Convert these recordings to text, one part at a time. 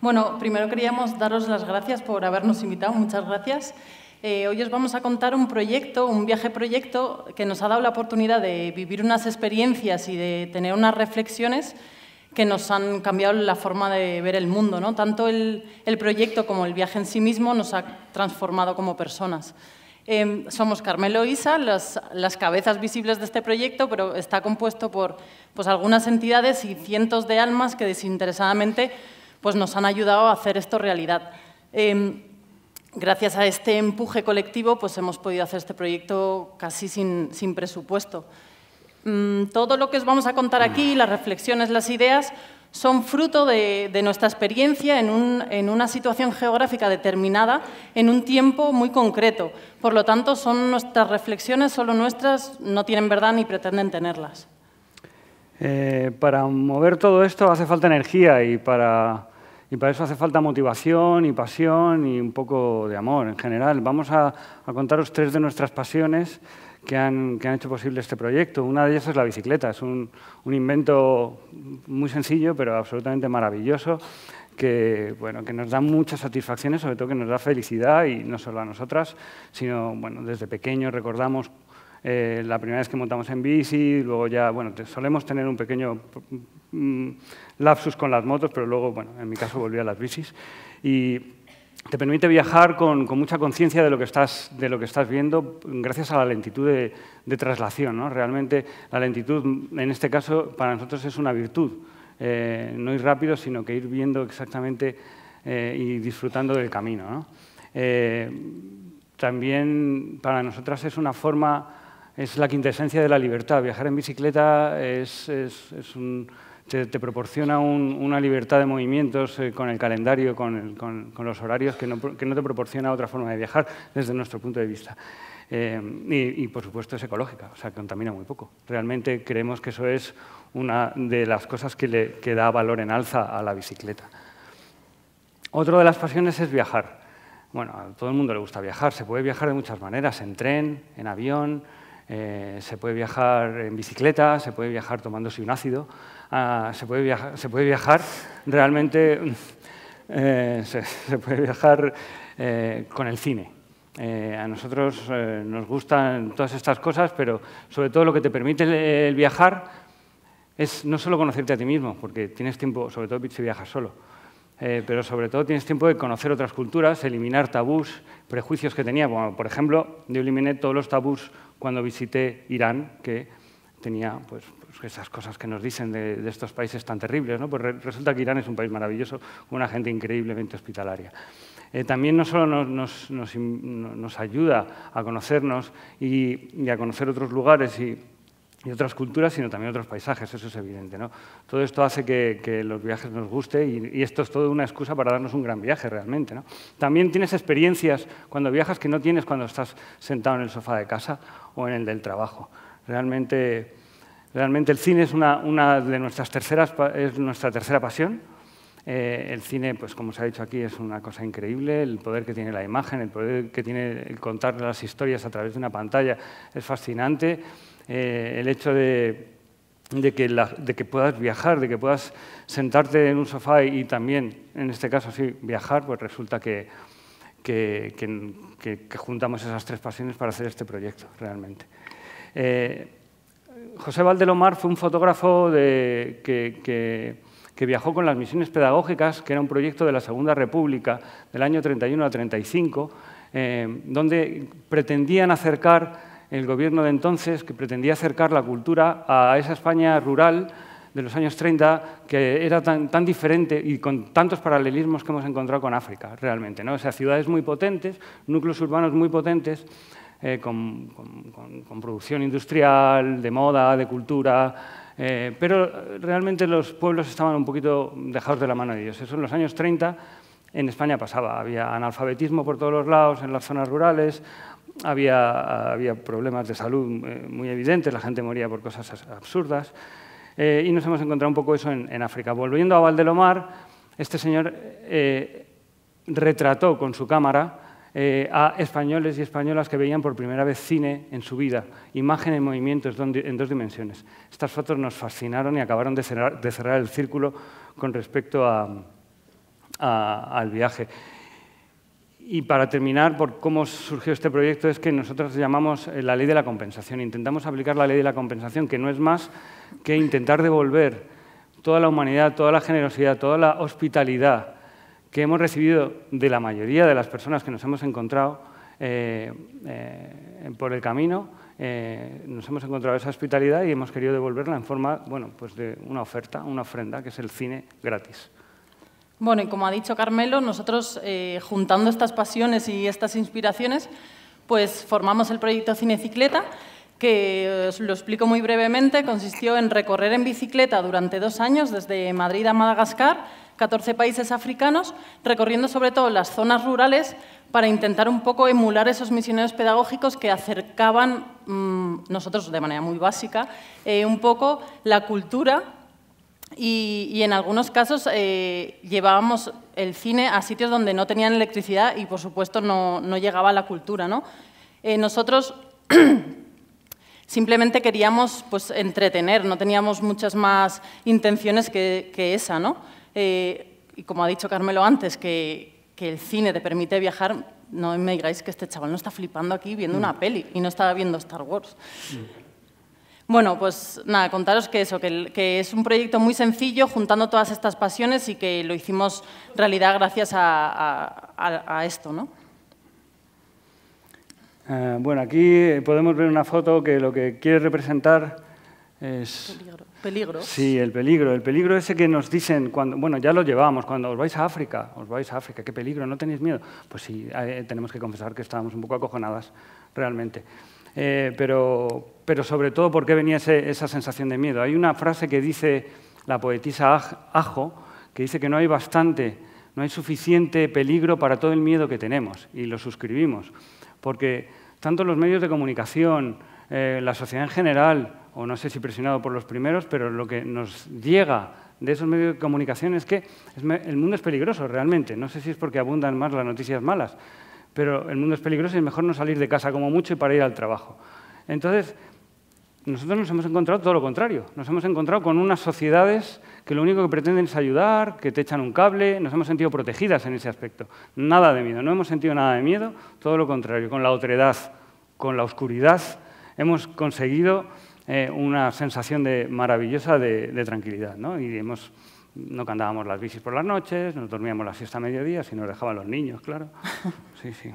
Bueno, primero queríamos daros las gracias por habernos invitado, muchas gracias. Eh, hoy os vamos a contar un proyecto, un viaje proyecto, que nos ha dado la oportunidad de vivir unas experiencias y de tener unas reflexiones que nos han cambiado la forma de ver el mundo. ¿no? Tanto el, proyecto como el viaje en sí mismo nos ha transformado como personas. Em, somos Carmelo e Isa, las, las, cabezas visibles de este proyecto, pero está compuesto por pues, algunas entidades y cientos de almas que desinteresadamente pues nos han ayudado a hacer esto realidad. Em, gracias a este empuje colectivo pues hemos podido hacer este proyecto casi sin, presupuesto. Mm, todo lo que os vamos a contar aquí, las reflexiones, las ideas, son fruto de, nuestra experiencia en, una situación geográfica determinada, en un tiempo muy concreto. Por lo tanto, son nuestras reflexiones, solo nuestras, no tienen verdad ni pretenden tenerlas. Eh, para mover todo esto hace falta energía y para y para eso hace falta motivación y pasión y un poco de amor en general. Vamos a, contaros tres de nuestras pasiones que han, han, hecho posible este proyecto. Una de ellas es la bicicleta. Es un, invento muy sencillo, pero absolutamente maravilloso, que, bueno, que nos da muchas satisfacciones, sobre todo que nos da felicidad, y no solo a nosotras, sino bueno, desde pequeños recordamos eh, la primera vez que montamos en bici, luego ya, bueno, solemos tener un pequeño mm, lapsus con las motos, pero luego, bueno, en mi caso volví a las bicis. Y te permite viajar con, mucha conciencia de, lo que estás, de lo que estás viendo gracias a la lentitud de, traslación. ¿no? Realmente la lentitud, en este caso, para nosotros es una virtud. Eh, no ir rápido, sino que ir viendo exactamente eh, y disfrutando del camino. ¿no? también para nosotras es una forma es la quintesencia de la libertad. Viajar en bicicleta te, proporciona una libertad de movimientos eh, con el calendario, con, los horarios que no, te proporciona otra forma de viajar desde nuestro punto de vista. Eh, y, por supuesto es ecológica, o sea, contamina muy poco. Realmente creemos que eso es una de las cosas que, le, da valor en alza a la bicicleta. Otra de las pasiones es viajar. Bueno, a todo el mundo le gusta viajar, se puede viajar de muchas maneras, en tren, en avión, eh, se puede viajar en bicicleta, se puede viajar tomándose un ácido, ah, se, puede viajar, se, puede viajar, realmente, eh, se, puede viajar eh, con el cine. a nosotros nos gustan todas estas cosas, pero sobre todo lo que te permite el viajar es no solo conocerte a ti mismo, porque tienes tiempo, sobre todo si viajas solo, eh, pero sobre todo tienes tiempo de conocer otras culturas, eliminar tabús, prejuicios que tenía. por ejemplo, yo eliminé todos los tabús cuando visité Irán, que tenía pues, pues esas cosas que nos dicen de, estos países tan terribles. ¿no? Pues resulta que Irán es un país maravilloso, una gente increíblemente hospitalaria. Eh, también no solo nos, ayuda a conocernos y, y a conocer otros lugares y y otras culturas, sino también otros paisajes, eso es evidente. ¿no? Todo esto hace que, los viajes nos guste y, esto es todo una excusa para darnos un gran viaje realmente. ¿no? También tienes experiencias cuando viajas que no tienes cuando estás sentado en el sofá de casa o en el del trabajo. Realmente, realmente el cine es una, una de nuestras terceras, es nuestra tercera pasión. Eh, el cine, pues como se ha dicho aquí, es una cosa increíble. El poder que tiene la imagen, el poder que tiene el contar las historias a través de una pantalla es fascinante. Eh, el hecho de, que puedas viajar, de que puedas sentarte en un sofá y, también, en este caso sí, viajar, pues resulta que, juntamos esas tres pasiones para hacer este proyecto realmente. Eh, José Valdelomar fue un fotógrafo que viajó con las misiones pedagógicas, que era un proyecto de la Segunda República del año 31 a 35, donde pretendían acercar el gobierno de entonces, que pretendía acercar la cultura a esa España rural de los años 30, que era tan, diferente y con tantos paralelismos que hemos encontrado con África, realmente. ¿no? O sea, ciudades muy potentes, núcleos urbanos muy potentes, eh, con, producción industrial, de moda, de cultura, eh, pero realmente los pueblos estaban un poquito dejados de la mano de Dios. Eso en los años 30 en España pasaba, había analfabetismo por todos los lados, en las zonas rurales, había, había problemas de salud eh, muy evidentes, la gente moría por cosas absurdas, eh, y nos hemos encontrado un poco eso en, África. Volviendo a Valdelomar, este señor eh, retrató con su cámara a españoles y españolas que veían por primera vez cine en su vida, imagen en movimientos en dos dimensiones. Estas fotos nos fascinaron y acabaron de cerrar, el círculo con respecto al viaje. Y para terminar, por cómo surgió este proyecto, es que nosotros llamamos eh, la ley de la compensación. Intentamos aplicar la ley de la compensación, que no es más que intentar devolver toda la humanidad, toda la generosidad, toda la hospitalidad que hemos recibido de la mayoría de las personas que nos hemos encontrado eh, eh, por el camino. nos hemos encontrado esa hospitalidad y hemos querido devolverla en forma bueno, pues de una oferta, una ofrenda, que es el cine gratis. Bueno, y como ha dicho Carmelo, nosotros eh, juntando estas pasiones y estas inspiraciones, pues formamos el proyecto Cinecicleta, que eh, os lo explico muy brevemente, consistió en recorrer en bicicleta durante dos años desde Madrid a Madagascar, 14 países africanos, recorriendo sobre todo las zonas rurales para intentar un poco emular esos misioneros pedagógicos que acercaban, mm, nosotros de manera muy básica, eh, un poco la cultura y, en algunos casos eh, llevábamos el cine a sitios donde no tenían electricidad y, por supuesto, no, no llegaba la cultura. ¿no? Eh, nosotros simplemente queríamos pues, entretener, no teníamos muchas más intenciones que, esa. ¿no? Eh, y como ha dicho Carmelo antes, que, que el cine te permite viajar, no me digáis que este chaval no está flipando aquí viendo mm. una peli y no estaba viendo Star Wars. Mm. Bueno, pues nada, contaros que eso, que, es un proyecto muy sencillo, juntando todas estas pasiones y que lo hicimos realidad gracias a, esto, ¿no? Eh, bueno, aquí eh, podemos ver una foto que lo que quiere representar es... Peligro. peligro. Sí, el peligro. El peligro ese que nos dicen cuando... Bueno, ya lo llevamos, cuando os vais a África, os vais a África, qué peligro, no tenéis miedo. Pues sí, eh, tenemos que confesar que estábamos un poco acojonadas realmente. Eh, pero, sobre todo por qué venía esa sensación de miedo. Hay una frase que dice la poetisa Ajo, que dice que no hay bastante, no hay suficiente peligro para todo el miedo que tenemos, y lo suscribimos, porque tanto los medios de comunicación, eh, la sociedad en general, o no sé si presionado por los primeros, pero lo que nos llega de esos medios de comunicación es que el mundo es peligroso realmente. No sé si es porque abundan más las noticias malas, pero el mundo es peligroso y es mejor no salir de casa como mucho y para ir al trabajo. Entonces, nosotros nos hemos encontrado todo lo contrario. Nos hemos encontrado con unas sociedades que lo único que pretenden es ayudar, que te echan un cable, nos hemos sentido protegidas en ese aspecto. Nada de miedo, no hemos sentido nada de miedo, todo lo contrario, con la otredad, con la oscuridad, hemos conseguido eh, una sensación de, maravillosa de, tranquilidad y hemos no cantábamos las bicis por las noches, nos dormíamos la fiesta a mediodía, si nos dejaban los niños, claro. Sí, sí.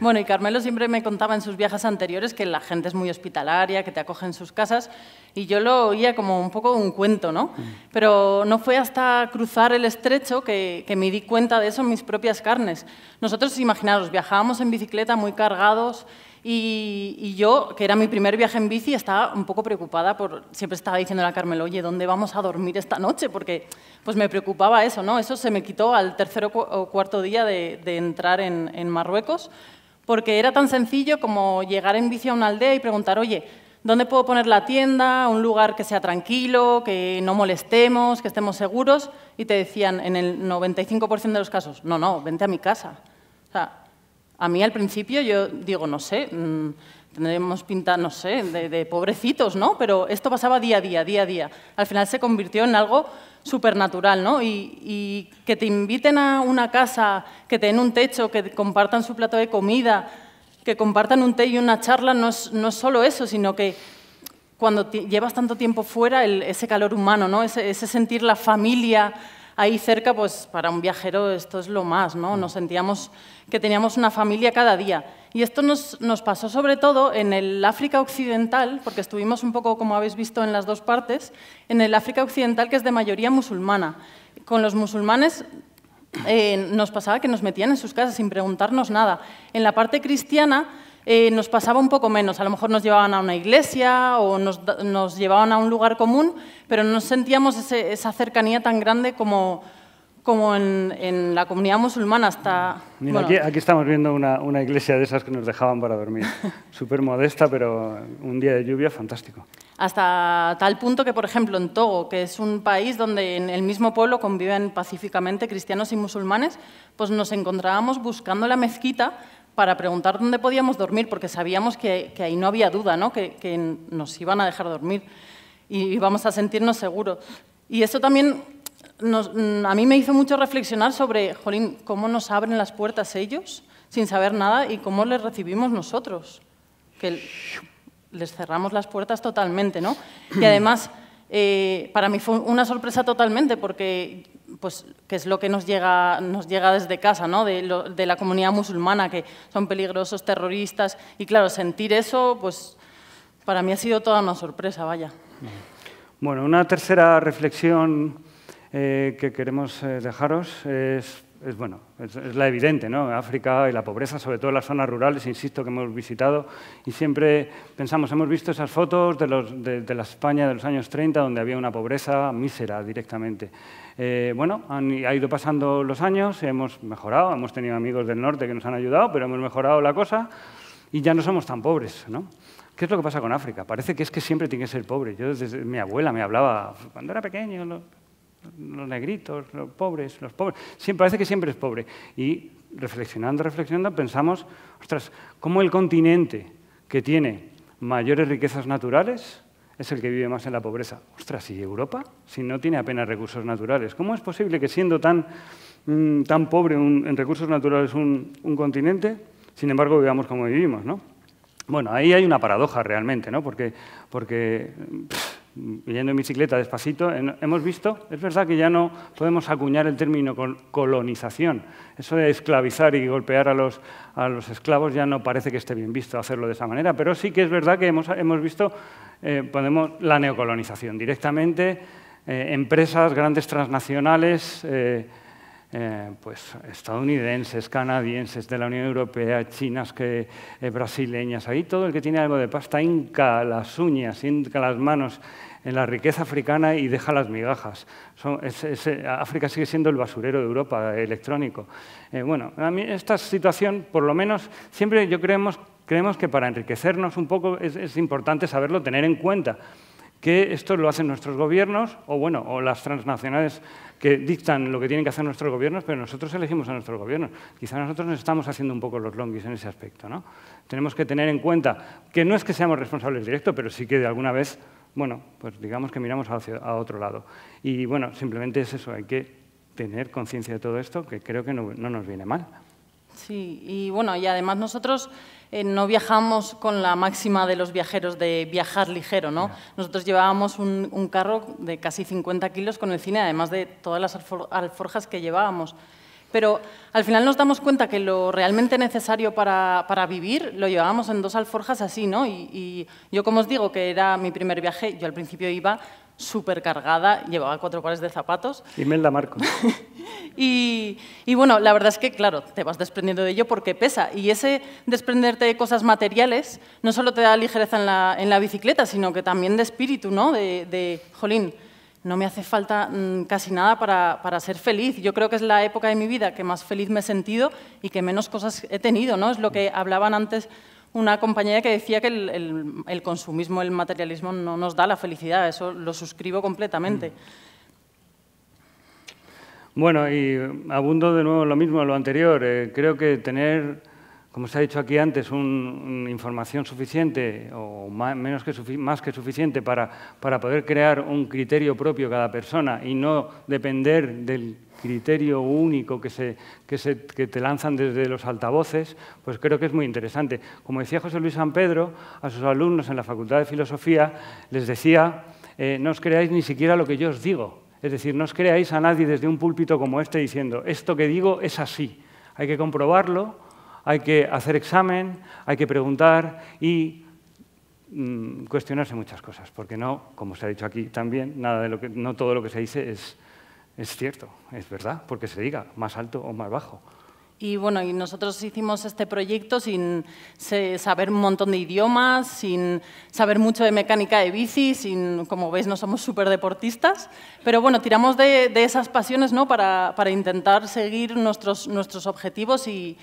Bueno, y Carmelo siempre me contaba en sus viajes anteriores que la gente es muy hospitalaria, que te acogen en sus casas, y yo lo oía como un poco un cuento, ¿no? Mm. Pero no fue hasta cruzar el estrecho que, que, me di cuenta de eso en mis propias carnes. Nosotros, imaginaros, viajábamos en bicicleta muy cargados, y, yo, que era mi primer viaje en bici, estaba un poco preocupada por... Siempre estaba diciendo a Carmelo, oye, ¿dónde vamos a dormir esta noche? Porque pues me preocupaba eso, ¿no? Eso se me quitó al tercer o, cuarto día de, entrar en, en, Marruecos, porque era tan sencillo como llegar en bici a una aldea y preguntar, oye, ¿dónde puedo poner la tienda? Un lugar que sea tranquilo, que no molestemos, que estemos seguros. Y te decían, en el 95% de los casos, no, no, vente a mi casa. O sea, a mí al principio yo digo, no sé, mm, tendremos pinta, no sé, de, pobrecitos, ¿no? Pero esto pasaba día a día, día a día. Al final se convirtió en algo supernatural, ¿no? Y, que te inviten a una casa, que te den un techo, que compartan su plato de comida, que compartan un té y una charla, no es, solo eso, sino que cuando llevas tanto tiempo fuera, ese calor humano, ¿no? ese sentir la familia, ahí cerca, pues para un viajero esto es lo más, ¿no? Nos sentíamos que teníamos una familia cada día. Y esto nos, pasó sobre todo en el África Occidental, porque estuvimos un poco, como habéis visto, en las dos partes, en el África Occidental que es de mayoría musulmana. Con los musulmanes eh, nos pasaba que nos metían en sus casas sin preguntarnos nada. En la parte cristiana eh, nos pasaba un poco menos. A lo mejor nos llevaban a una iglesia o nos, nos llevaban a un lugar común, pero no sentíamos esa cercanía tan grande como, como en, en, la comunidad musulmana hasta... aquí, aquí, estamos viendo una, una, iglesia de esas que nos dejaban para dormir. Súper modesta, pero un día de lluvia fantástico. Hasta tal punto que, por ejemplo, en Togo, que es un país donde en el mismo pueblo conviven pacíficamente cristianos y musulmanes, pues nos encontrábamos buscando la mezquita para preguntar dónde podíamos dormir, porque sabíamos que, ahí no había duda, ¿no? Que, nos iban a dejar dormir y íbamos a sentirnos seguros. Y eso también a mí me hizo mucho reflexionar sobre, jolín, cómo nos abren las puertas ellos sin saber nada y cómo les recibimos nosotros, que les cerramos las puertas totalmente, ¿no? Y además, eh, para mí fue una sorpresa totalmente, porque pues, que es lo que nos llega, nos llega desde casa, ¿no? de, de, la comunidad musulmana, que son peligrosos terroristas. Y claro, sentir eso, pues para mí ha sido toda una sorpresa, vaya. Bueno, una tercera reflexión eh, que queremos eh, dejaros es es, bueno, es, la evidente, ¿no? África y la pobreza, sobre todo en las zonas rurales, insisto, que hemos visitado, y siempre pensamos, hemos visto esas fotos de, la España de los años 30, donde había una pobreza mísera directamente. Eh, bueno, han, ha ido pasando los años, hemos mejorado, hemos tenido amigos del norte que nos han ayudado, pero hemos mejorado la cosa y ya no somos tan pobres, ¿no? ¿Qué es lo que pasa con África? Parece que es que siempre tiene que ser pobre. Yo desde mi abuela me hablaba, cuando era pequeño, los negritos, los pobres, los pobres. Siempre, parece que siempre es pobre. Y reflexionando, reflexionando, pensamos, ostras, ¿cómo el continente que tiene mayores riquezas naturales es el que vive más en la pobreza? Ostras, ¿y Europa? Si no tiene apenas recursos naturales. ¿Cómo es posible que siendo tan, mm, tan pobre en recursos naturales un, continente, sin embargo vivamos como vivimos? ¿no? Bueno, ahí hay una paradoja realmente, ¿no? porque, porque yendo en bicicleta despacito, hemos visto, es verdad que ya no podemos acuñar el término colonización. Eso de esclavizar y golpear a los, esclavos ya no parece que esté bien visto hacerlo de esa manera, pero sí que es verdad que hemos, visto eh, la neocolonización. Directamente, eh, empresas, grandes transnacionales, eh, eh, pues, estadounidenses, canadienses, de la Unión Europea, chinas, que, eh, brasileñas, ahí todo el que tiene algo de pasta inca las uñas, inca las manos en la riqueza africana y deja las migajas. Eh, África sigue siendo el basurero de Europa electrónico. bueno, a mí esta situación, por lo menos, siempre yo creemos, creemos que para enriquecernos un poco es, es importante saberlo tener en cuenta que esto lo hacen nuestros gobiernos o, bueno, o las transnacionales que dictan lo que tienen que hacer nuestros gobiernos, pero nosotros elegimos a nuestros gobiernos. Quizá nosotros nos estamos haciendo un poco los longuis en ese aspecto. ¿no? Tenemos que tener en cuenta que no es que seamos responsables directos, pero sí que de alguna vez, bueno, pues digamos que miramos hacia, a otro lado. Y bueno, simplemente es eso, hay que tener conciencia de todo esto, que creo que no, no nos viene mal. Sí, y bueno, y además nosotros eh, no viajamos con la máxima de los viajeros de viajar ligero, ¿no? Nosotros llevábamos un, carro de casi 50 kilos con el cine, además de todas las alforjas que llevábamos. Pero al final nos damos cuenta que lo realmente necesario para, vivir lo llevábamos en dos alforjas así, ¿no? y, yo, como os digo, que era mi primer viaje, yo al principio iba súper cargada, llevaba cuatro pares de zapatos. Imelda Marco. y, y bueno, la verdad es que, claro, te vas desprendiendo de ello porque pesa. Y ese desprenderte de cosas materiales no solo te da ligereza en la, bicicleta, sino que también de espíritu, ¿no? De, jolín, no me hace falta mm, casi nada para, para, ser feliz. Yo creo que es la época de mi vida que más feliz me he sentido y que menos cosas he tenido, ¿no? Es lo que hablaban antes una compañía que decía que el, el, consumismo, el materialismo no nos da la felicidad, eso lo suscribo completamente. Mm. Bueno, y abundo de nuevo lo mismo, a lo anterior. Eh, creo que tener, como se ha dicho aquí antes, un, información suficiente o más, menos que más que suficiente para, para poder crear un criterio propio cada persona y no depender del criterio único que, se, se, te lanzan desde los altavoces, pues creo que es muy interesante. Como decía José Luis San Pedro, a sus alumnos en la Facultad de Filosofía les decía, eh, no os creáis ni siquiera lo que yo os digo. Es decir, no os creáis a nadie desde un púlpito como este diciendo, esto que digo es así. Hay que comprobarlo, hay que hacer examen, hay que preguntar y mm, cuestionarse muchas cosas, porque no, como se ha dicho aquí también, nada de lo que, no todo lo que se dice es, es cierto, es verdad, porque se diga más alto o más bajo. Y bueno, y nosotros hicimos este proyecto sin saber un montón de idiomas, sin saber mucho de mecánica de bici, sin, como veis, no somos súper deportistas, pero bueno, tiramos de, esas pasiones ¿no? para, intentar seguir nuestros, nuestros objetivos y,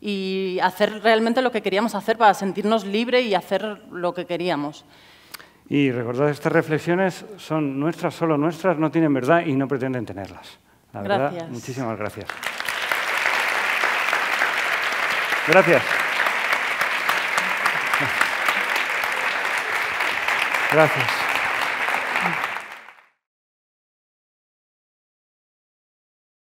y hacer realmente lo que queríamos hacer para sentirnos libre y hacer lo que queríamos. Y recordad, estas reflexiones son nuestras, solo nuestras, no tienen verdad y no pretenden tenerlas. La verdad, muchísimas gracias. Gracias. Gracias.